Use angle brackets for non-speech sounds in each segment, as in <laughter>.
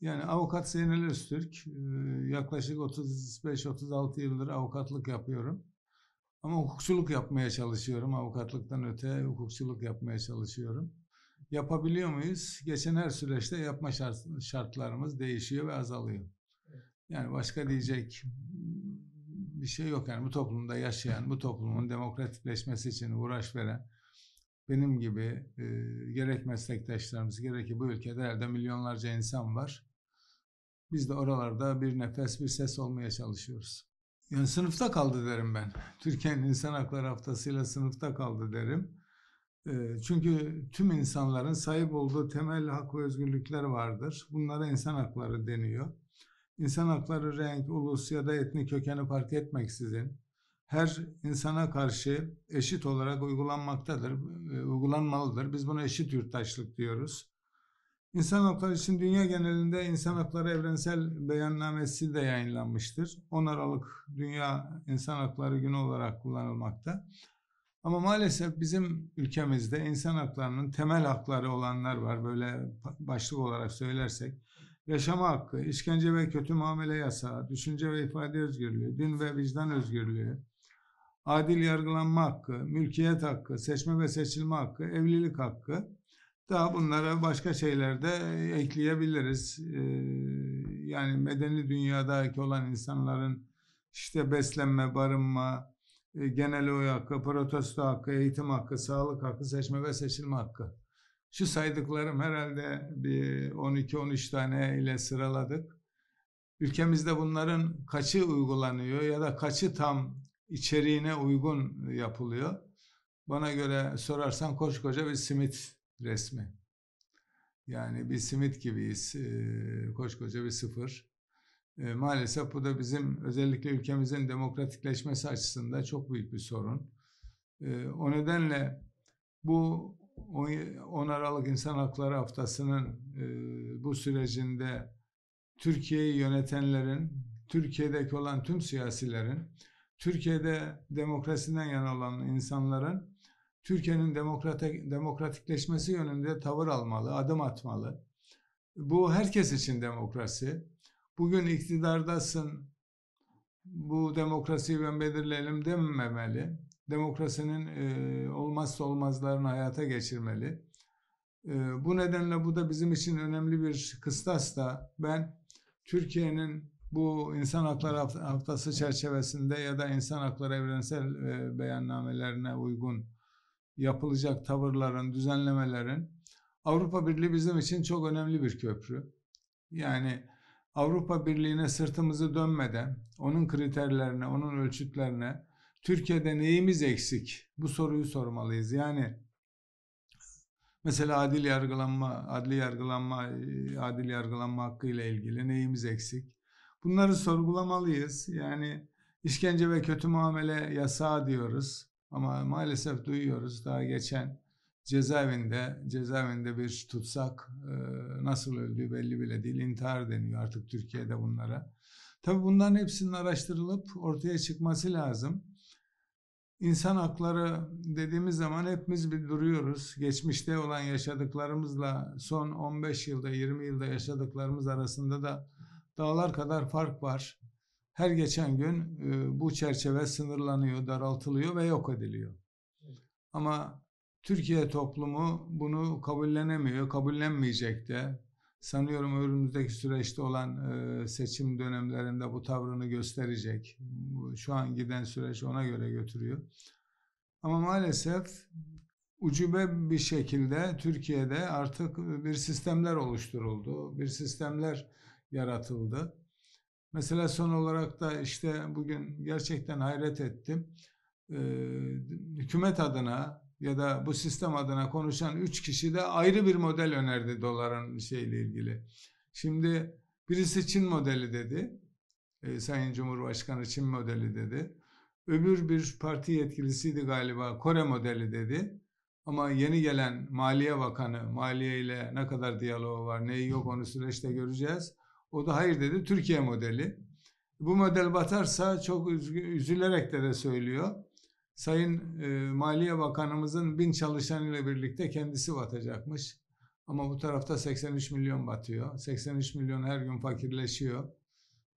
Yani avukat Zeynel Öztürk. E, yaklaşık 35-36 yıldır avukatlık yapıyorum. Ama hukukçuluk yapmaya çalışıyorum. Avukatlıktan öte hukukçuluk yapmaya çalışıyorum. Yapabiliyor muyuz? Geçen her süreçte yapma şartlarımız değişiyor ve azalıyor. Yani başka diyecek bir şey yok. Yani bu toplumda yaşayan, bu toplumun demokratikleşmesi için uğraş veren, benim gibi e, gerek meslektaşlarımız gerek ki bu ülkede herhalde milyonlarca insan var. Biz de oralarda bir nefes, bir ses olmaya çalışıyoruz. Yani sınıfta kaldı derim ben. <laughs> Türkiye'nin İnsan Hakları Haftası'yla sınıfta kaldı derim. Ee, çünkü tüm insanların sahip olduğu temel hak ve özgürlükler vardır. Bunlara insan hakları deniyor. İnsan hakları renk, ulus ya da etnik kökeni fark etmeksizin her insana karşı eşit olarak uygulanmaktadır, e, uygulanmalıdır. Biz buna eşit yurttaşlık diyoruz. İnsan hakları için dünya genelinde İnsan Hakları Evrensel Beyannamesi de yayınlanmıştır. 10 Aralık Dünya İnsan Hakları Günü olarak kullanılmakta. Ama maalesef bizim ülkemizde insan haklarının temel hakları olanlar var. Böyle başlık olarak söylersek. Yaşama hakkı, işkence ve kötü muamele yasağı, düşünce ve ifade özgürlüğü, din ve vicdan özgürlüğü, adil yargılanma hakkı, mülkiyet hakkı, seçme ve seçilme hakkı, evlilik hakkı, daha bunlara başka şeyler de ekleyebiliriz. Ee, yani medeni dünyadaki olan insanların işte beslenme, barınma, e, genel oy hakkı, protesto hakkı, eğitim hakkı, sağlık hakkı, seçme ve seçilme hakkı. Şu saydıklarım herhalde bir 12-13 tane ile sıraladık. Ülkemizde bunların kaçı uygulanıyor ya da kaçı tam içeriğine uygun yapılıyor? Bana göre sorarsan koskoca bir simit resmi. Yani bir simit gibiyiz. E, koskoca bir sıfır. maalesef bu da bizim özellikle ülkemizin demokratikleşmesi açısından çok büyük bir sorun. o nedenle bu 10 Aralık İnsan Hakları Haftası'nın bu sürecinde Türkiye'yi yönetenlerin, Türkiye'deki olan tüm siyasilerin, Türkiye'de demokrasiden yana olan insanların Türkiye'nin demokratik, demokratikleşmesi yönünde tavır almalı, adım atmalı. Bu herkes için demokrasi. Bugün iktidardasın, bu demokrasiyi ben belirleyelim dememeli. Demokrasinin e, olmazsa olmazlarını hayata geçirmeli. E, bu nedenle bu da bizim için önemli bir kıstas da ben Türkiye'nin bu insan hakları haftası çerçevesinde ya da insan hakları evrensel e, beyannamelerine uygun yapılacak tavırların, düzenlemelerin Avrupa Birliği bizim için çok önemli bir köprü. Yani Avrupa Birliği'ne sırtımızı dönmeden onun kriterlerine, onun ölçütlerine Türkiye'de neyimiz eksik bu soruyu sormalıyız. Yani mesela adil yargılanma, adli yargılanma, adil yargılanma hakkıyla ilgili neyimiz eksik? Bunları sorgulamalıyız. Yani işkence ve kötü muamele yasağı diyoruz. Ama maalesef duyuyoruz daha geçen cezaevinde cezaevinde bir tutsak e, nasıl öldüğü belli bile değil intihar deniyor artık Türkiye'de bunlara. Tabii bunların hepsinin araştırılıp ortaya çıkması lazım. İnsan hakları dediğimiz zaman hepimiz bir duruyoruz. Geçmişte olan yaşadıklarımızla son 15 yılda 20 yılda yaşadıklarımız arasında da dağlar kadar fark var her geçen gün e, bu çerçeve sınırlanıyor, daraltılıyor ve yok ediliyor. Ama Türkiye toplumu bunu kabullenemiyor, kabullenmeyecek de. Sanıyorum önümüzdeki süreçte olan e, seçim dönemlerinde bu tavrını gösterecek. Şu an giden süreç ona göre götürüyor. Ama maalesef ucube bir şekilde Türkiye'de artık bir sistemler oluşturuldu, bir sistemler yaratıldı. Mesela son olarak da işte bugün gerçekten hayret ettim. Ee, hükümet adına ya da bu sistem adına konuşan üç kişi de ayrı bir model önerdi doların şeyle ilgili. Şimdi birisi Çin modeli dedi. Ee, Sayın Cumhurbaşkanı Çin modeli dedi. Öbür bir parti yetkilisiydi galiba Kore modeli dedi. Ama yeni gelen Maliye Bakanı, Maliye ile ne kadar diyaloğu var, neyi yok onu süreçte göreceğiz. O da hayır dedi Türkiye modeli. Bu model batarsa çok üzülerek de, de söylüyor. Sayın e, Maliye Bakanımızın bin çalışan ile birlikte kendisi batacakmış. Ama bu tarafta 83 milyon batıyor. 83 milyon her gün fakirleşiyor.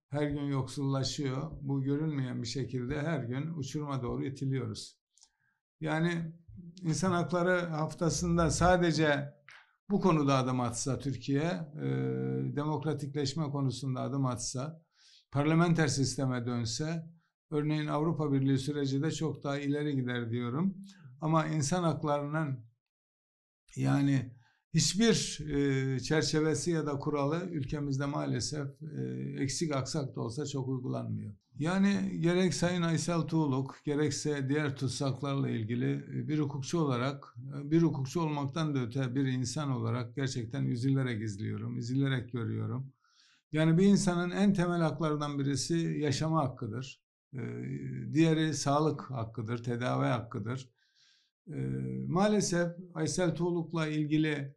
Her gün yoksullaşıyor. Bu görünmeyen bir şekilde her gün uçurma doğru itiliyoruz. Yani insan hakları haftasında sadece bu konuda adım atsa Türkiye, e, demokratikleşme konusunda adım atsa, parlamenter sisteme dönse, örneğin Avrupa Birliği süreci de çok daha ileri gider diyorum. Ama insan haklarının yani hiçbir e, çerçevesi ya da kuralı ülkemizde maalesef e, eksik aksak da olsa çok uygulanmıyor. Yani gerek Sayın Aysel Tuğluk gerekse diğer tutsaklarla ilgili e, bir hukukçu olarak, bir hukukçu olmaktan da öte bir insan olarak gerçekten üzülerek izliyorum, üzülerek görüyorum. Yani bir insanın en temel haklarından birisi yaşama hakkıdır. diğeri sağlık hakkıdır, tedavi hakkıdır. maalesef Aysel Tuğluk'la ilgili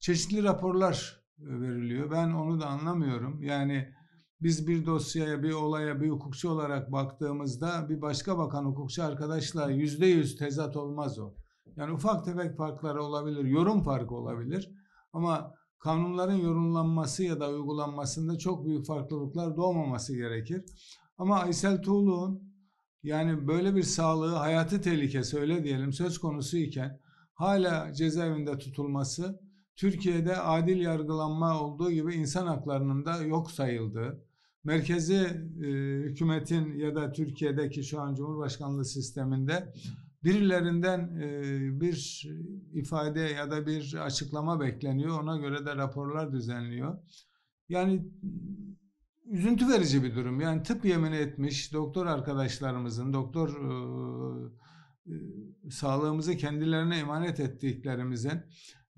çeşitli raporlar e, veriliyor. Ben onu da anlamıyorum. Yani biz bir dosyaya, bir olaya, bir hukukçu olarak baktığımızda bir başka bakan hukukçu arkadaşla yüzde yüz tezat olmaz o. Yani ufak tefek farkları olabilir, yorum farkı olabilir. Ama kanunların yorumlanması ya da uygulanmasında çok büyük farklılıklar doğmaması gerekir. Ama Aysel Tuğlu'nun yani böyle bir sağlığı, hayatı tehlikesi öyle diyelim söz konusu iken hala cezaevinde tutulması Türkiye'de adil yargılanma olduğu gibi insan haklarının da yok sayıldığı, merkezi e, hükümetin ya da Türkiye'deki şu an Cumhurbaşkanlığı sisteminde birilerinden e, bir ifade ya da bir açıklama bekleniyor. Ona göre de raporlar düzenliyor. Yani üzüntü verici bir durum. Yani tıp yemin etmiş doktor arkadaşlarımızın, doktor e, e sağlığımızı kendilerine emanet ettiklerimizin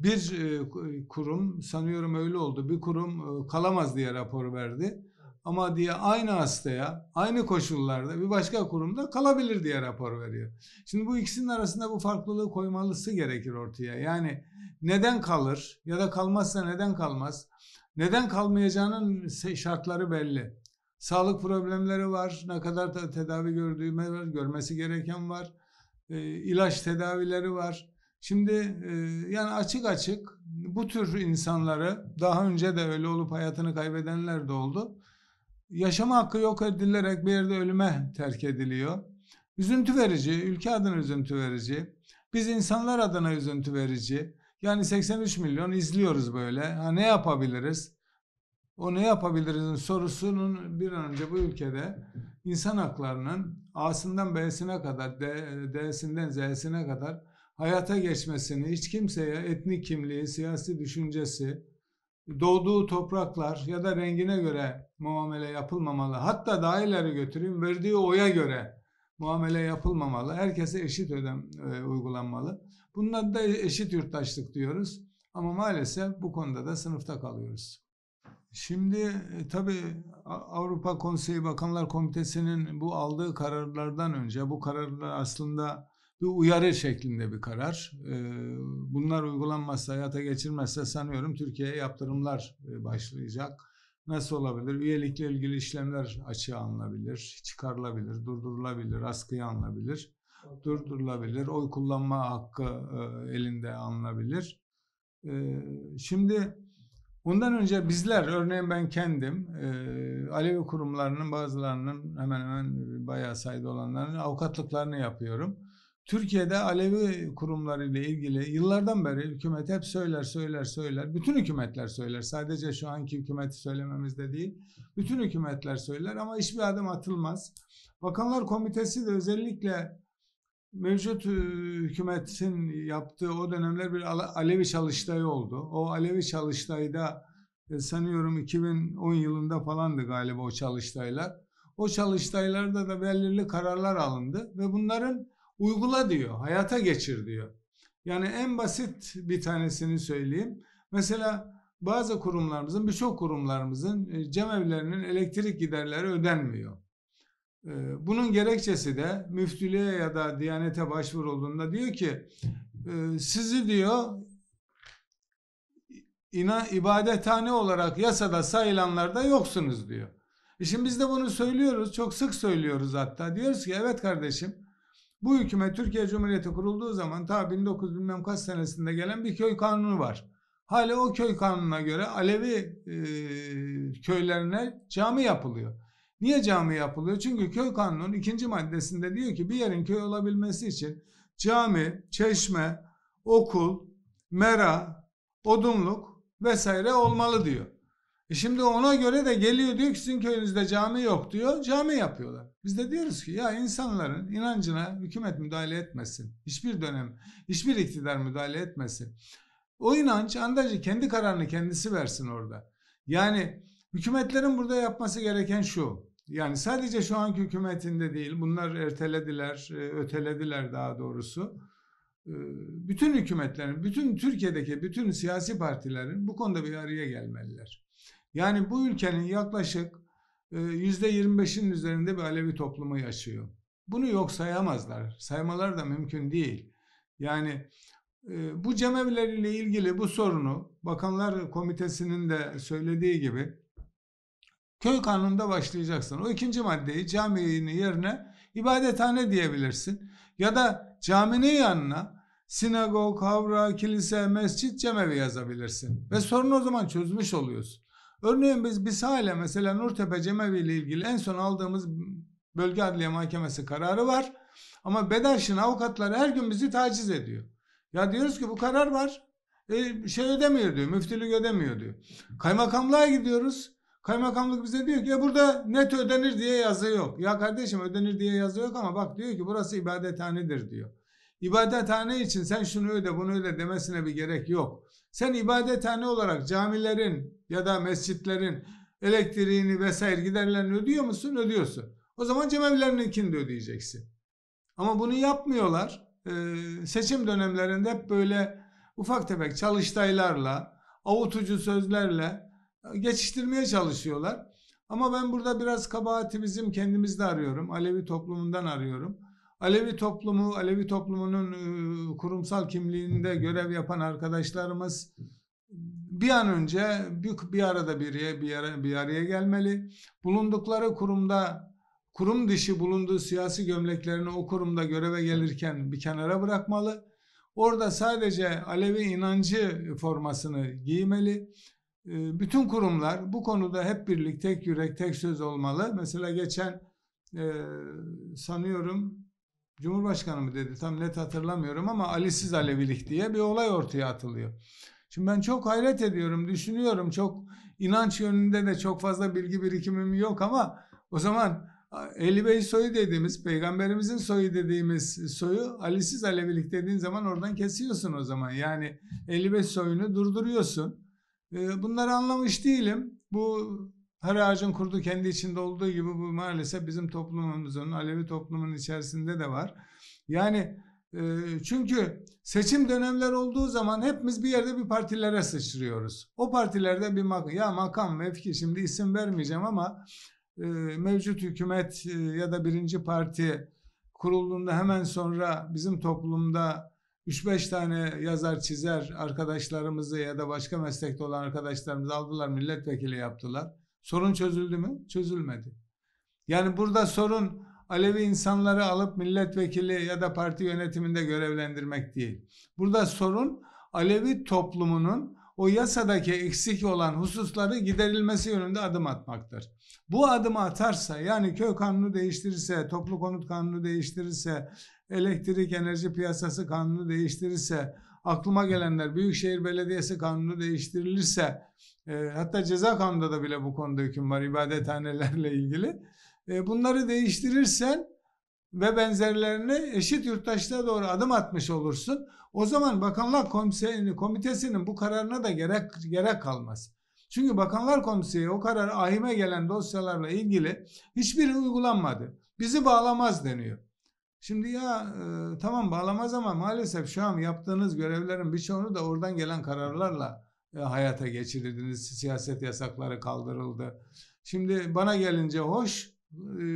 bir e, kurum sanıyorum öyle oldu bir kurum e, kalamaz diye rapor verdi ama diye aynı hastaya aynı koşullarda bir başka kurumda kalabilir diye rapor veriyor. Şimdi bu ikisinin arasında bu farklılığı koymalısı gerekir ortaya. Yani neden kalır ya da kalmazsa neden kalmaz? Neden kalmayacağının şartları belli. Sağlık problemleri var, ne kadar tedavi gördüğü var, görmesi gereken var, e, ilaç tedavileri var. Şimdi e, yani açık açık bu tür insanları daha önce de öyle olup hayatını kaybedenler de oldu. Yaşama hakkı yok edilerek bir yerde ölüme terk ediliyor. Üzüntü verici, ülke adına üzüntü verici. Biz insanlar adına üzüntü verici. Yani 83 milyon izliyoruz böyle. Ha, ne yapabiliriz? O ne yapabilirizin sorusunun bir an önce bu ülkede insan haklarının A'sından B'sine kadar, D, D'sinden Z'sine kadar hayata geçmesini hiç kimseye etnik kimliği, siyasi düşüncesi, doğduğu topraklar ya da rengine göre muamele yapılmamalı. Hatta daha ileri götüreyim verdiği oya göre muamele yapılmamalı. Herkese eşit ödem e, uygulanmalı. Bunlar da eşit yurttaşlık diyoruz. Ama maalesef bu konuda da sınıfta kalıyoruz. Şimdi e, tabii Avrupa Konseyi Bakanlar Komitesi'nin bu aldığı kararlardan önce bu kararlar aslında bir uyarı şeklinde bir karar. Ee, bunlar uygulanmazsa, hayata geçirmezse sanıyorum Türkiye'ye yaptırımlar e, başlayacak. Nasıl olabilir? Üyelikle ilgili işlemler açığa alınabilir, çıkarılabilir, durdurulabilir, askıya alınabilir, durdurulabilir, oy kullanma hakkı e, elinde alınabilir. Ee, şimdi Bundan önce bizler, örneğin ben kendim, e, Alevi kurumlarının bazılarının hemen hemen bayağı sayıda olanların avukatlıklarını yapıyorum. Türkiye'de Alevi kurumlarıyla ilgili yıllardan beri hükümet hep söyler söyler söyler. Bütün hükümetler söyler. Sadece şu anki hükümeti söylememizde değil. Bütün hükümetler söyler ama hiçbir adım atılmaz. Bakanlar Komitesi de özellikle mevcut ıı, hükümetin yaptığı o dönemler bir Alevi çalıştayı oldu. O Alevi çalıştayda e, sanıyorum 2010 yılında falandı galiba o çalıştaylar. O çalıştaylarda da belirli kararlar alındı ve bunların uygula diyor, hayata geçir diyor. Yani en basit bir tanesini söyleyeyim. Mesela bazı kurumlarımızın, birçok kurumlarımızın e, cemevlerinin elektrik giderleri ödenmiyor. E, bunun gerekçesi de müftülüğe ya da diyanete başvurulduğunda diyor ki e, sizi diyor ina, ibadethane olarak yasada sayılanlarda yoksunuz diyor. E şimdi biz de bunu söylüyoruz, çok sık söylüyoruz hatta. Diyoruz ki evet kardeşim bu hükümet Türkiye Cumhuriyeti kurulduğu zaman ta 1900 bilmem kaç senesinde gelen bir köy kanunu var. Hala o köy kanununa göre Alevi e, köylerine cami yapılıyor. Niye cami yapılıyor? Çünkü köy kanunun ikinci maddesinde diyor ki bir yerin köy olabilmesi için cami, çeşme, okul, mera, odunluk vesaire olmalı diyor. E şimdi ona göre de geliyor diyor ki sizin köyünüzde cami yok diyor. Cami yapıyorlar. Biz de diyoruz ki ya insanların inancına hükümet müdahale etmesin. Hiçbir dönem, hiçbir iktidar müdahale etmesin. O inanç andacı kendi kararını kendisi versin orada. Yani hükümetlerin burada yapması gereken şu. Yani sadece şu anki hükümetinde değil bunlar ertelediler, e, ötelediler daha doğrusu e, bütün hükümetlerin, bütün Türkiye'deki bütün siyasi partilerin bu konuda bir araya gelmeliler. Yani bu ülkenin yaklaşık %25'in e, üzerinde bir Alevi toplumu yaşıyor. Bunu yok sayamazlar. Saymalar da mümkün değil. Yani e, bu cemevleriyle ilgili bu sorunu Bakanlar Komitesi'nin de söylediği gibi köy kanununda başlayacaksın. O ikinci maddeyi caminin yerine ibadethane diyebilirsin. Ya da caminin yanına sinagog, havra, kilise, mescit, cemevi yazabilirsin. Ve sorunu o zaman çözmüş oluyorsun. Örneğin biz bir hala mesela Nurtepe Cemevi ile ilgili en son aldığımız bölge adliye mahkemesi kararı var. Ama Bedarş'ın avukatları her gün bizi taciz ediyor. Ya diyoruz ki bu karar var. E, şey ödemiyor diyor. Müftülük ödemiyor diyor. Kaymakamlığa gidiyoruz. Kaymakamlık bize diyor ki e burada net ödenir diye yazı yok. Ya kardeşim ödenir diye yazı yok ama bak diyor ki burası ibadethanedir diyor. İbadethane için sen şunu öde bunu öde demesine bir gerek yok. Sen ibadethane olarak camilerin ya da mescitlerin elektriğini vesaire giderlerini ödüyor musun? Ödüyorsun. O zaman cemevlerininkini de ödeyeceksin. Ama bunu yapmıyorlar. Ee, seçim dönemlerinde hep böyle ufak tefek çalıştaylarla, avutucu sözlerle e, geçiştirmeye çalışıyorlar. Ama ben burada biraz kabahati bizim kendimizde arıyorum. Alevi toplumundan arıyorum. Alevi toplumu, Alevi toplumunun e, kurumsal kimliğinde görev yapan arkadaşlarımız bir an önce bir, bir arada bir yere, bir yere bir araya gelmeli. Bulundukları kurumda kurum dışı bulunduğu siyasi gömleklerini o kurumda göreve gelirken bir kenara bırakmalı. Orada sadece Alevi inancı formasını giymeli. E, bütün kurumlar bu konuda hep birlik, tek yürek, tek söz olmalı. Mesela geçen e, sanıyorum Cumhurbaşkanı mı dedi tam net hatırlamıyorum ama Ali'siz Alevilik diye bir olay ortaya atılıyor. Şimdi ben çok hayret ediyorum, düşünüyorum. Çok inanç yönünde de çok fazla bilgi birikimim yok ama o zaman Eli Bey soyu dediğimiz, peygamberimizin soyu dediğimiz soyu Ali'siz Alevilik dediğin zaman oradan kesiyorsun o zaman. Yani Eli Bey soyunu durduruyorsun. Ee, bunları anlamış değilim. Bu her ağacın kurdu kendi içinde olduğu gibi bu maalesef bizim toplumumuzun, Alevi toplumun içerisinde de var. Yani e, çünkü seçim dönemler olduğu zaman hepimiz bir yerde bir partilere sıçrıyoruz. O partilerde bir mak ya makam mevki şimdi isim vermeyeceğim ama e, mevcut hükümet e, ya da birinci parti kurulduğunda hemen sonra bizim toplumda 3-5 tane yazar çizer arkadaşlarımızı ya da başka meslekte olan arkadaşlarımızı aldılar milletvekili yaptılar. Sorun çözüldü mü? Çözülmedi. Yani burada sorun Alevi insanları alıp milletvekili ya da parti yönetiminde görevlendirmek değil. Burada sorun Alevi toplumunun o yasadaki eksik olan hususları giderilmesi yönünde adım atmaktır. Bu adımı atarsa yani köy kanunu değiştirirse, toplu konut kanunu değiştirirse, elektrik enerji piyasası kanunu değiştirirse, aklıma gelenler Büyükşehir Belediyesi kanunu değiştirilirse e, hatta ceza kanunda da bile bu konuda hüküm var ibadethanelerle ilgili. E, bunları değiştirirsen ve benzerlerini eşit yurttaşlığa doğru adım atmış olursun. O zaman Bakanlar Komiseri, Komitesi'nin bu kararına da gerek, gerek kalmaz. Çünkü Bakanlar komisyonu o karar ahime gelen dosyalarla ilgili hiçbiri uygulanmadı. Bizi bağlamaz deniyor. Şimdi ya e, tamam bağlamaz ama maalesef şu an yaptığınız görevlerin birçoğunu da oradan gelen kararlarla e, hayata geçirdiniz. Siyaset yasakları kaldırıldı. Şimdi bana gelince hoş, e,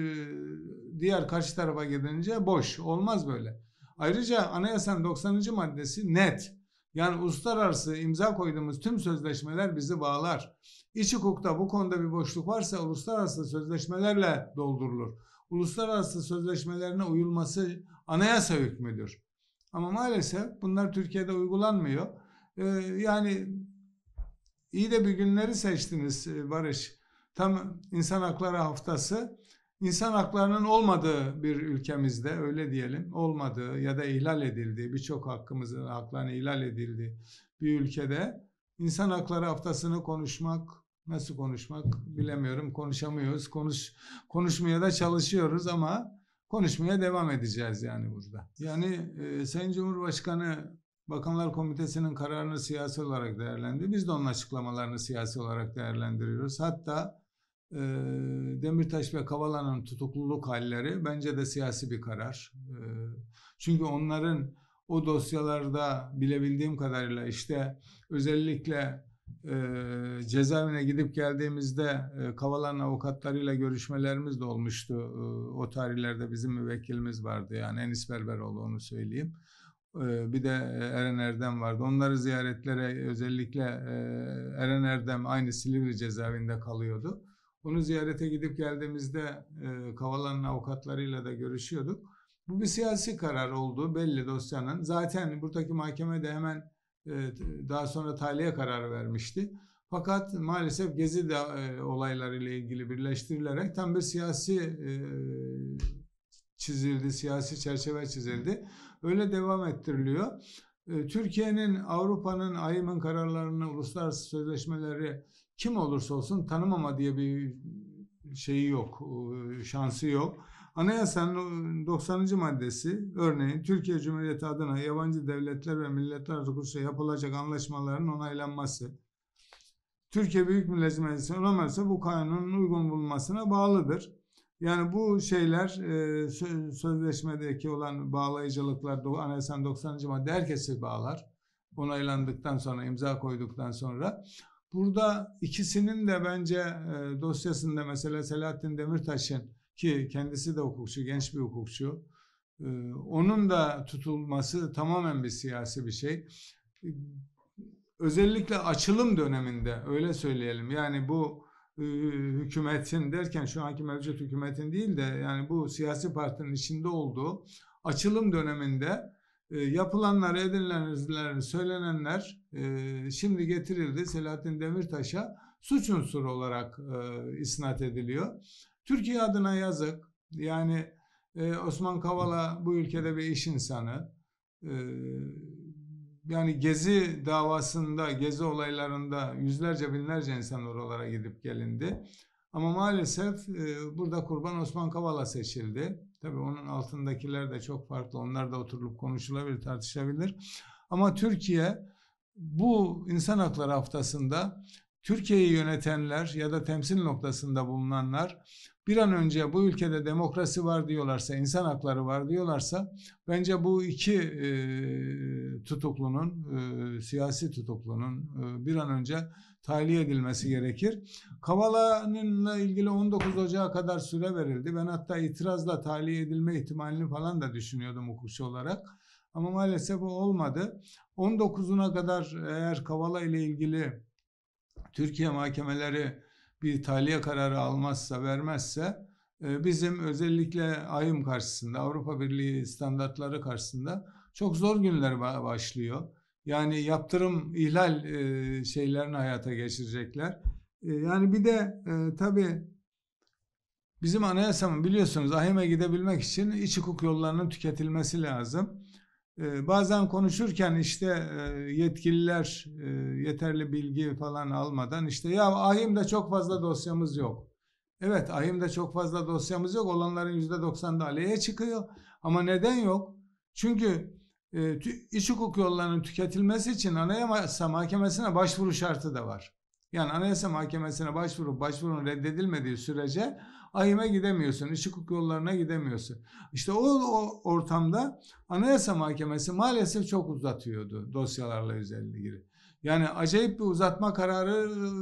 diğer karşı tarafa gelince boş. Olmaz böyle. Ayrıca anayasanın 90. maddesi net. Yani uluslararası imza koyduğumuz tüm sözleşmeler bizi bağlar. İç hukukta bu konuda bir boşluk varsa uluslararası sözleşmelerle doldurulur. Uluslararası sözleşmelerine uyulması anayasa hükmüdür. Ama maalesef bunlar Türkiye'de uygulanmıyor. Ee, yani İyi de bir günleri seçtiniz e, Barış. Tam İnsan Hakları Haftası. İnsan haklarının olmadığı bir ülkemizde öyle diyelim olmadığı ya da ihlal edildiği birçok hakkımızın haklarını ihlal edildiği bir ülkede insan hakları haftasını konuşmak nasıl konuşmak bilemiyorum konuşamıyoruz konuş konuşmaya da çalışıyoruz ama konuşmaya devam edeceğiz yani burada. Yani e, Sayın Cumhurbaşkanı Bakanlar Komitesi'nin kararını siyasi olarak değerlendi. Biz de onun açıklamalarını siyasi olarak değerlendiriyoruz. Hatta e, Demirtaş ve Kavala'nın tutukluluk halleri bence de siyasi bir karar. E, çünkü onların o dosyalarda bilebildiğim kadarıyla işte özellikle e, cezaevine gidip geldiğimizde e, Kavala'nın avukatlarıyla görüşmelerimiz de olmuştu. E, o tarihlerde bizim müvekkilimiz vardı yani Enis Berberoğlu onu söyleyeyim. Ee, bir de e, Eren Erdem vardı. Onları ziyaretlere özellikle e, Eren Erdem aynı Silivri cezaevinde kalıyordu. Onu ziyarete gidip geldiğimizde e, Kavala'nın avukatlarıyla da görüşüyorduk. Bu bir siyasi karar oldu belli dosyanın. Zaten buradaki mahkeme de hemen daha sonra tahliye kararı vermişti. Fakat maalesef Gezi de olaylarıyla ilgili birleştirilerek tam bir siyasi çizildi, siyasi çerçeve çizildi öyle devam ettiriliyor. Ee, Türkiye'nin, Avrupa'nın, AYM'in kararlarını, uluslararası sözleşmeleri kim olursa olsun tanımama diye bir şeyi yok, e, şansı yok. Anayasanın 90. maddesi örneğin Türkiye Cumhuriyeti adına yabancı devletler ve milletler kuruluşu yapılacak anlaşmaların onaylanması. Türkiye Büyük Millet Meclisi onaylarsa bu kanunun uygun bulunmasına bağlıdır. Yani bu şeyler e, sözleşmedeki olan bağlayıcılıklar anayasanın 90. madde herkesi bağlar. Onaylandıktan sonra imza koyduktan sonra. Burada ikisinin de bence e, dosyasında mesela Selahattin Demirtaş'ın ki kendisi de hukukçu, genç bir hukukçu. E, onun da tutulması tamamen bir siyasi bir şey. Özellikle açılım döneminde öyle söyleyelim. Yani bu ee, hükümetin derken şu anki mevcut hükümetin değil de yani bu siyasi partinin içinde olduğu açılım döneminde e, yapılanlar, edinilenler, söylenenler e, şimdi getirildi Selahattin Demirtaş'a suç unsuru olarak e, isnat ediliyor. Türkiye adına yazık. Yani e, Osman Kavala bu ülkede bir iş insanı yani Gezi davasında, Gezi olaylarında yüzlerce binlerce insan oralara gidip gelindi. Ama maalesef e, burada Kurban Osman Kavala seçildi. Tabii onun altındakiler de çok farklı. Onlar da oturulup konuşulabilir, tartışabilir. Ama Türkiye bu insan hakları haftasında Türkiye'yi yönetenler ya da temsil noktasında bulunanlar bir an önce bu ülkede demokrasi var diyorlarsa, insan hakları var diyorlarsa bence bu iki e, tutuklunun, e, siyasi tutuklunun e, bir an önce tahliye edilmesi gerekir. Kavala'nınla ilgili 19 Ocağı kadar süre verildi. Ben hatta itirazla tahliye edilme ihtimalini falan da düşünüyordum hukukçu olarak. Ama maalesef o olmadı. 19'una kadar eğer Kavala ile ilgili Türkiye mahkemeleri bir tahliye kararı almazsa, vermezse e, bizim özellikle ayım karşısında, Avrupa Birliği standartları karşısında çok zor günler başlıyor. Yani yaptırım ihlal e, şeylerini hayata geçirecekler. E, yani bir de tabi bizim anayasamın biliyorsunuz ahime gidebilmek için iç hukuk yollarının tüketilmesi lazım. Ee, bazen konuşurken işte e, yetkililer e, yeterli bilgi falan almadan işte ya ahimde çok fazla dosyamız yok. Evet ahimde çok fazla dosyamız yok olanların yüzde %90'da aleye çıkıyor ama neden yok? Çünkü e, iç hukuk yollarının tüketilmesi için anayasa mahkemesine başvuru şartı da var. Yani anayasa mahkemesine başvuru başvurun reddedilmediği sürece AYM'e gidemiyorsun, iç hukuk yollarına gidemiyorsun. İşte o, o ortamda Anayasa Mahkemesi maalesef çok uzatıyordu dosyalarla ilgili. Yani acayip bir uzatma kararı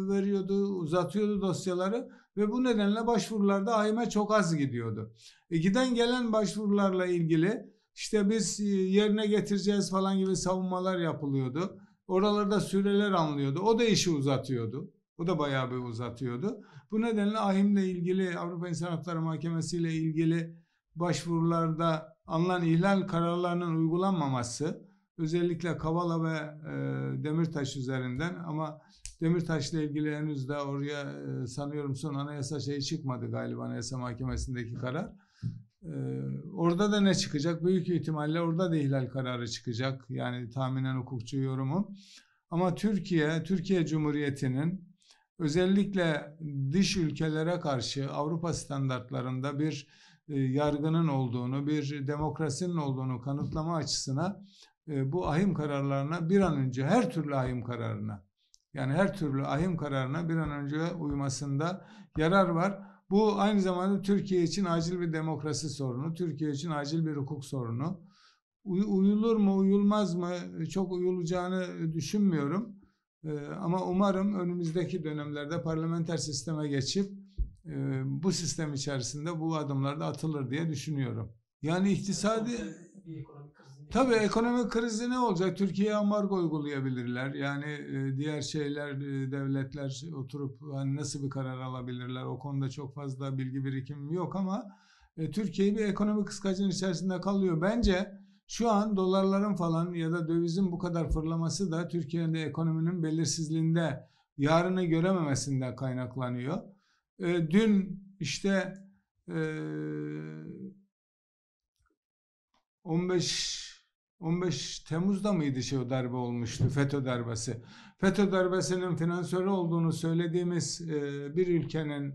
veriyordu, uzatıyordu dosyaları ve bu nedenle başvurularda AYM çok az gidiyordu. E giden gelen başvurularla ilgili işte biz e, yerine getireceğiz falan gibi savunmalar yapılıyordu. Oralarda süreler anlıyordu. O da işi uzatıyordu. Bu da bayağı bir uzatıyordu. Bu nedenle ahimle ilgili Avrupa İnsan Hakları Mahkemesi ile ilgili başvurularda alınan ihlal kararlarının uygulanmaması özellikle Kavala ve e, Demirtaş üzerinden ama Demirtaş'la ilgili henüz de oraya e, sanıyorum son anayasa şeyi çıkmadı galiba Anayasa Mahkemesi'ndeki karar. E, orada da ne çıkacak? Büyük ihtimalle orada da ihlal kararı çıkacak. Yani tahminen hukukçu yorumum. Ama Türkiye, Türkiye Cumhuriyeti'nin özellikle dış ülkelere karşı Avrupa standartlarında bir e, yargının olduğunu, bir demokrasinin olduğunu kanıtlama açısına e, bu ahim kararlarına bir an önce her türlü ahim kararına yani her türlü ahim kararına bir an önce uymasında yarar var. Bu aynı zamanda Türkiye için acil bir demokrasi sorunu, Türkiye için acil bir hukuk sorunu. Uyulur mu, uyulmaz mı? Çok uyulacağını düşünmüyorum. Ee, ama umarım önümüzdeki dönemlerde parlamenter sisteme geçip e, bu sistem içerisinde bu adımlar da atılır diye düşünüyorum. Yani iktisadi tabii ekonomik krizi ne olacak? Türkiye ambargo uygulayabilirler. Yani e, diğer şeyler e, devletler oturup hani nasıl bir karar alabilirler? O konuda çok fazla bilgi birikimim yok ama Türkiye bir ekonomik kıskacın içerisinde kalıyor. Bence şu an dolarların falan ya da dövizin bu kadar fırlaması da Türkiye'nin ekonominin belirsizliğinde yarını görememesinde kaynaklanıyor. E, dün işte e, 15 15 Temmuz'da mıydı şey o darbe olmuştu FETÖ darbesi. FETÖ darbesinin finansörü olduğunu söylediğimiz e, bir ülkenin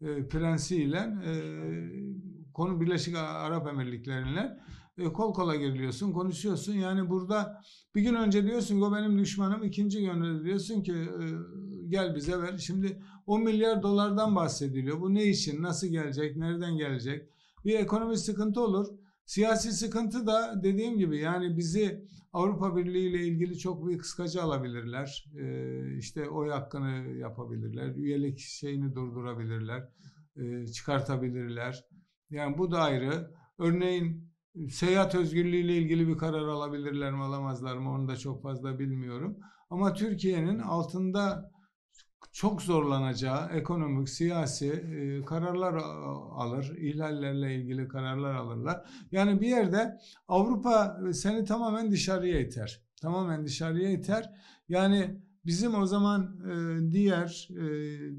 e, prensiyle e, konu Birleşik Arap Emirlikleri'yle e, kol kola giriliyorsun, konuşuyorsun. Yani burada bir gün önce diyorsun ki o benim düşmanım, ikinci gün diyorsun ki e, gel bize ver. Şimdi 10 milyar dolardan bahsediliyor. Bu ne için, nasıl gelecek, nereden gelecek? Bir ekonomi sıkıntı olur. Siyasi sıkıntı da dediğim gibi yani bizi Avrupa Birliği ile ilgili çok bir kıskacı alabilirler. İşte işte oy hakkını yapabilirler, üyelik şeyini durdurabilirler, e, çıkartabilirler. Yani bu da ayrı. Örneğin seyahat özgürlüğü ile ilgili bir karar alabilirler mi alamazlar mı onu da çok fazla bilmiyorum. Ama Türkiye'nin altında çok zorlanacağı ekonomik, siyasi e, kararlar alır, ihlallerle ilgili kararlar alırlar. Yani bir yerde Avrupa seni tamamen dışarıya iter. Tamamen dışarıya iter. Yani bizim o zaman e, diğer e,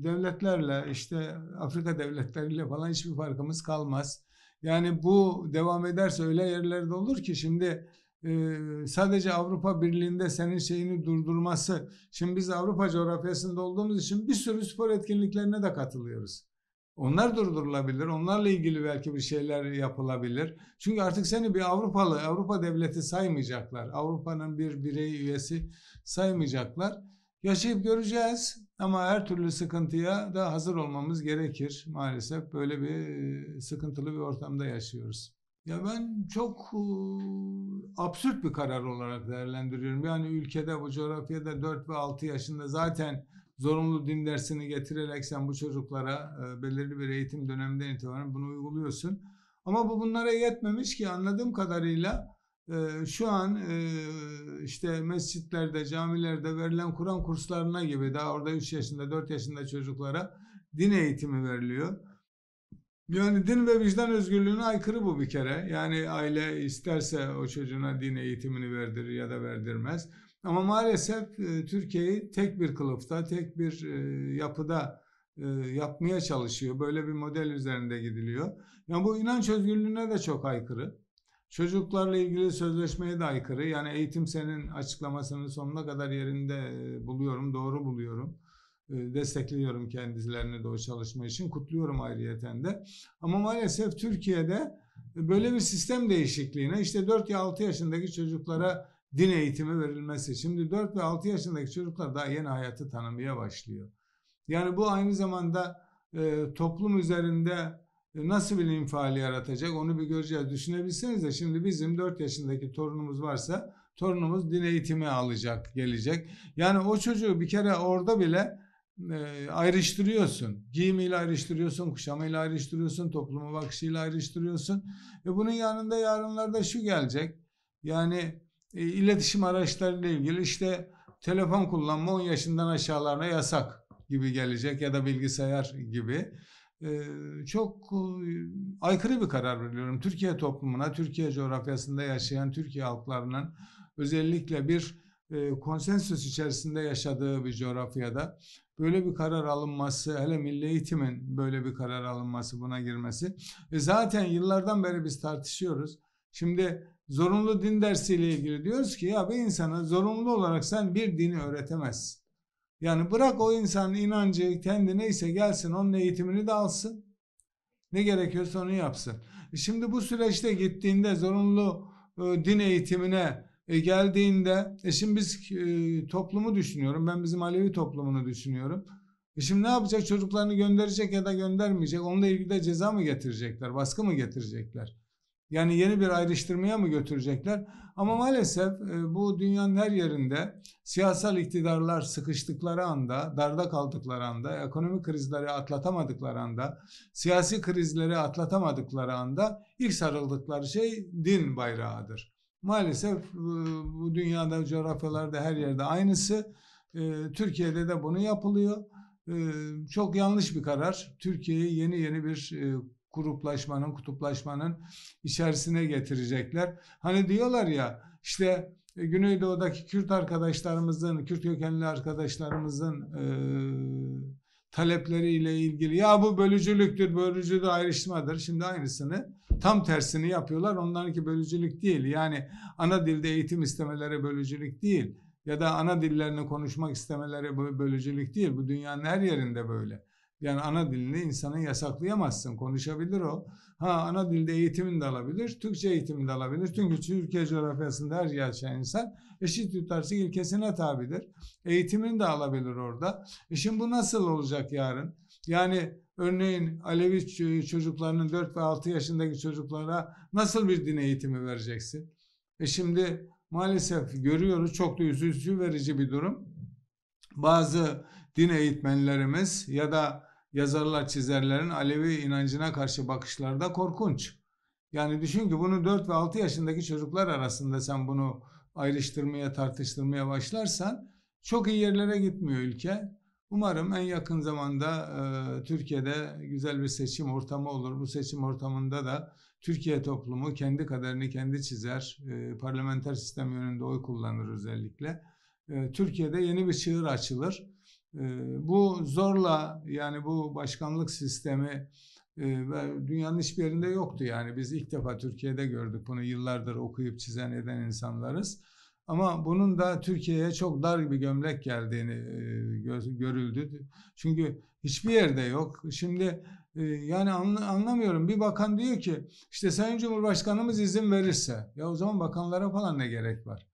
devletlerle işte Afrika devletleriyle falan hiçbir farkımız kalmaz. Yani bu devam ederse öyle yerlerde olur ki şimdi e, sadece Avrupa Birliği'nde senin şeyini durdurması. Şimdi biz Avrupa coğrafyasında olduğumuz için bir sürü spor etkinliklerine de katılıyoruz. Onlar durdurulabilir. Onlarla ilgili belki bir şeyler yapılabilir. Çünkü artık seni bir Avrupalı, Avrupa devleti saymayacaklar. Avrupa'nın bir birey üyesi saymayacaklar. Yaşayıp göreceğiz. Ama her türlü sıkıntıya da hazır olmamız gerekir. Maalesef böyle bir e, sıkıntılı bir ortamda yaşıyoruz. Ya ben çok e, absürt bir karar olarak değerlendiriyorum. Yani ülkede bu coğrafyada 4 ve 6 yaşında zaten zorunlu din dersini getirerek sen bu çocuklara e, belirli bir eğitim döneminden itibaren bunu uyguluyorsun. Ama bu bunlara yetmemiş ki anladığım kadarıyla ee, şu an e, işte mescitlerde, camilerde verilen Kur'an kurslarına gibi daha orada 3 yaşında, 4 yaşında çocuklara din eğitimi veriliyor. Yani din ve vicdan özgürlüğüne aykırı bu bir kere. Yani aile isterse o çocuğuna din eğitimini verdirir ya da verdirmez. Ama maalesef e, Türkiye'yi tek bir kılıfta, tek bir e, yapıda yapmaya çalışıyor. Böyle bir model üzerinde gidiliyor. Yani bu inanç özgürlüğüne de çok aykırı. Çocuklarla ilgili sözleşmeye de aykırı. Yani eğitim senin açıklamasını sonuna kadar yerinde e, buluyorum, doğru buluyorum. E, destekliyorum kendilerini de o çalışma için. Kutluyorum ayrıyeten de. Ama maalesef Türkiye'de e, böyle bir sistem değişikliğine işte 4 ya 6 yaşındaki çocuklara din eğitimi verilmesi. Şimdi 4 ve 6 yaşındaki çocuklar daha yeni hayatı tanımaya başlıyor. Yani bu aynı zamanda toplum üzerinde e, nasıl bir infiali yaratacak onu bir göreceğiz. Düşünebilseniz de şimdi bizim 4 yaşındaki torunumuz varsa torunumuz din eğitimi alacak, gelecek. Yani o çocuğu bir kere orada bile e, ayrıştırıyorsun. Giyimiyle ayrıştırıyorsun, kuşamıyla ayrıştırıyorsun, topluma bakışıyla ayrıştırıyorsun. ve bunun yanında yarınlarda şu gelecek. Yani e, iletişim araçlarıyla ilgili işte telefon kullanma 10 yaşından aşağılarına yasak gibi gelecek ya da bilgisayar gibi çok aykırı bir karar veriyorum. Türkiye toplumuna, Türkiye coğrafyasında yaşayan Türkiye halklarının özellikle bir konsensüs içerisinde yaşadığı bir coğrafyada böyle bir karar alınması, hele milli eğitimin böyle bir karar alınması, buna girmesi. E zaten yıllardan beri biz tartışıyoruz. Şimdi zorunlu din dersiyle ilgili diyoruz ki ya bir insana zorunlu olarak sen bir dini öğretemezsin. Yani bırak o insanın inancı kendi neyse gelsin onun eğitimini de alsın. Ne gerekiyorsa onu yapsın. E şimdi bu süreçte gittiğinde zorunlu e, din eğitimine e, geldiğinde e şimdi biz toplumu düşünüyorum. Ben bizim Alevi toplumunu düşünüyorum. şimdi ne yapacak? Çocuklarını gönderecek ya da göndermeyecek. Onunla ilgili de ceza mı getirecekler? Baskı mı getirecekler? Yani yeni bir ayrıştırmaya mı götürecekler? Ama maalesef e, bu dünyanın her yerinde siyasal iktidarlar sıkıştıkları anda, darda kaldıkları anda, ekonomik krizleri atlatamadıkları anda, siyasi krizleri atlatamadıkları anda ilk sarıldıkları şey din bayrağıdır. Maalesef e, bu dünyada, coğrafyalarda her yerde aynısı. E, Türkiye'de de bunu yapılıyor. Çok yanlış bir karar. Türkiye'yi yeni yeni bir gruplaşmanın, kutuplaşmanın içerisine getirecekler. Hani diyorlar ya işte e, Güneydoğu'daki Kürt arkadaşlarımızın, Kürt kökenli arkadaşlarımızın e, talepleriyle ilgili ya bu bölücülüktür, bölücülük ayrışmadır. Şimdi aynısını tam tersini yapıyorlar. Onlarınki bölücülük değil. Yani ana dilde eğitim istemeleri bölücülük değil. Ya da ana dillerini konuşmak istemeleri bölücülük değil. Bu dünyanın her yerinde böyle. Yani ana dilini insanı yasaklayamazsın. Konuşabilir o. Ha ana dilde eğitimini de alabilir. Türkçe eğitimini de alabilir. Çünkü Türkiye coğrafyasında her yaşayan insan eşit tutarsız ilkesine tabidir. Eğitimini de alabilir orada. E şimdi bu nasıl olacak yarın? Yani örneğin Alevi çocuklarının 4 ve 6 yaşındaki çocuklara nasıl bir din eğitimi vereceksin? E şimdi maalesef görüyoruz çok da üzücü verici bir durum. Bazı din eğitmenlerimiz ya da yazarlar çizerlerin Alevi inancına karşı bakışları da korkunç. Yani düşün ki bunu 4 ve 6 yaşındaki çocuklar arasında sen bunu ayrıştırmaya, tartıştırmaya başlarsan çok iyi yerlere gitmiyor ülke. Umarım en yakın zamanda e, Türkiye'de güzel bir seçim ortamı olur. Bu seçim ortamında da Türkiye toplumu kendi kaderini kendi çizer. E, parlamenter sistem yönünde oy kullanır özellikle. E, Türkiye'de yeni bir çığır açılır. Bu zorla yani bu başkanlık sistemi dünyanın hiçbir yerinde yoktu yani biz ilk defa Türkiye'de gördük bunu yıllardır okuyup çizen eden insanlarız. Ama bunun da Türkiye'ye çok dar bir gömlek geldiğini görüldü. Çünkü hiçbir yerde yok. Şimdi yani anlamıyorum. Bir bakan diyor ki işte Sayın Cumhurbaşkanımız izin verirse ya o zaman bakanlara falan ne gerek var?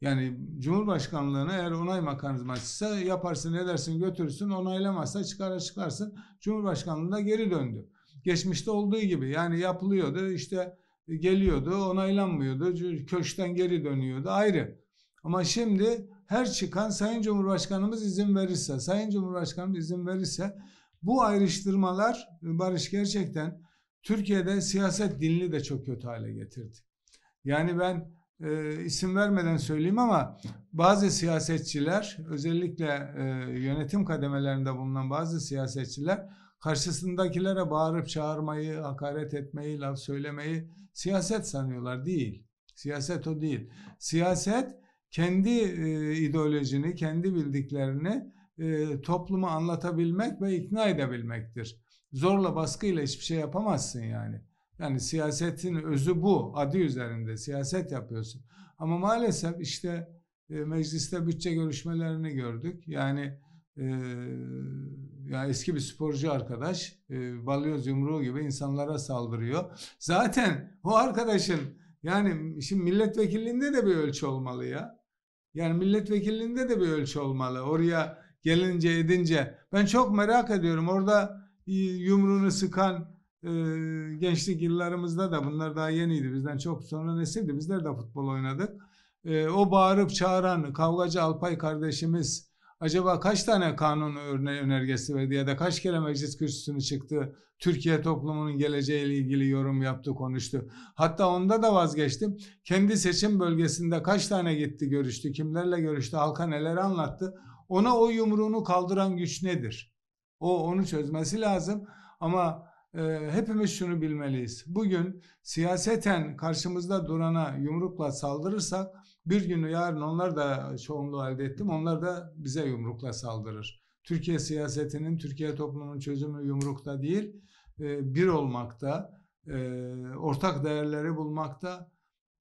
Yani Cumhurbaşkanlığına eğer onay mekanizmasıysa yaparsın ne dersin götürürsün onaylamazsa çıkar açıklarsın Cumhurbaşkanlığına geri döndü. Geçmişte olduğu gibi yani yapılıyordu işte geliyordu onaylanmıyordu köşten geri dönüyordu ayrı. Ama şimdi her çıkan Sayın Cumhurbaşkanımız izin verirse Sayın Cumhurbaşkanımız izin verirse bu ayrıştırmalar Barış gerçekten Türkiye'de siyaset dinli de çok kötü hale getirdi. Yani ben e, isim vermeden söyleyeyim ama bazı siyasetçiler özellikle e, yönetim kademelerinde bulunan bazı siyasetçiler karşısındakilere bağırıp çağırmayı, hakaret etmeyi, laf söylemeyi siyaset sanıyorlar. Değil. Siyaset o değil. Siyaset kendi e, ideolojini, kendi bildiklerini e, topluma anlatabilmek ve ikna edebilmektir. Zorla baskıyla hiçbir şey yapamazsın yani. Yani siyasetin özü bu. Adı üzerinde siyaset yapıyorsun. Ama maalesef işte e, mecliste bütçe görüşmelerini gördük. Yani e, ya eski bir sporcu arkadaş e, balyoz yumruğu gibi insanlara saldırıyor. Zaten o arkadaşın yani şimdi milletvekilliğinde de bir ölçü olmalı ya. Yani milletvekilliğinde de bir ölçü olmalı. Oraya gelince edince ben çok merak ediyorum orada e, yumruğunu sıkan e, gençlik yıllarımızda da bunlar daha yeniydi bizden çok sonra nesildi bizler de futbol oynadık. E, o bağırıp çağıran kavgacı Alpay kardeşimiz acaba kaç tane kanun önergesi verdi ya da kaç kere meclis kürsüsünü çıktı Türkiye toplumunun geleceğiyle ilgili yorum yaptı konuştu. Hatta onda da vazgeçtim. Kendi seçim bölgesinde kaç tane gitti görüştü kimlerle görüştü halka neler anlattı. Ona o yumruğunu kaldıran güç nedir? O onu çözmesi lazım ama ee, hepimiz şunu bilmeliyiz. Bugün siyaseten karşımızda durana yumrukla saldırırsak bir günü yarın onlar da çoğunluğu elde ettim. Onlar da bize yumrukla saldırır. Türkiye siyasetinin, Türkiye toplumunun çözümü yumrukta değil, e, bir olmakta, e, ortak değerleri bulmakta,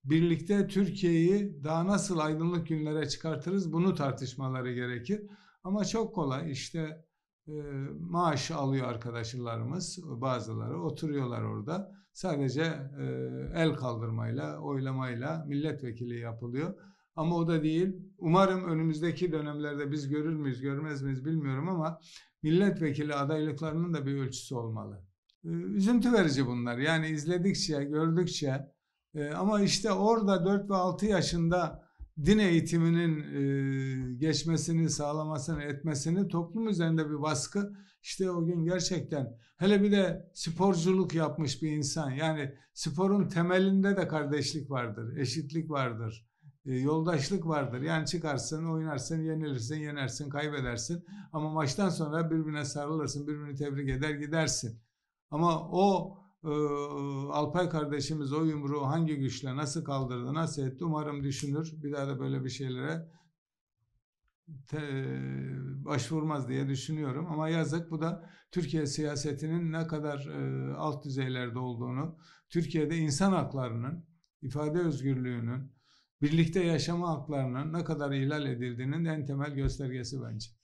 birlikte Türkiye'yi daha nasıl aydınlık günlere çıkartırız bunu tartışmaları gerekir. Ama çok kolay işte ee, maaş alıyor arkadaşlarımız bazıları oturuyorlar orada. Sadece e, el kaldırmayla, oylamayla milletvekili yapılıyor. Ama o da değil. Umarım önümüzdeki dönemlerde biz görür müyüz, görmez miyiz bilmiyorum ama milletvekili adaylıklarının da bir ölçüsü olmalı. Ee, üzüntü verici bunlar. Yani izledikçe, gördükçe ee, ama işte orada 4 ve 6 yaşında din eğitiminin e, geçmesini sağlamasını etmesini toplum üzerinde bir baskı işte o gün gerçekten hele bir de sporculuk yapmış bir insan yani sporun temelinde de kardeşlik vardır eşitlik vardır e, yoldaşlık vardır yani çıkarsın oynarsın yenilirsin yenersin kaybedersin ama maçtan sonra birbirine sarılırsın birbirini tebrik eder gidersin ama o ee, Alpay kardeşimiz o yumruğu hangi güçle nasıl kaldırdı, nasıl etti umarım düşünür. Bir daha da böyle bir şeylere te, başvurmaz diye düşünüyorum. Ama yazık bu da Türkiye siyasetinin ne kadar e, alt düzeylerde olduğunu, Türkiye'de insan haklarının, ifade özgürlüğünün, birlikte yaşama haklarının ne kadar ihlal edildiğinin en temel göstergesi bence.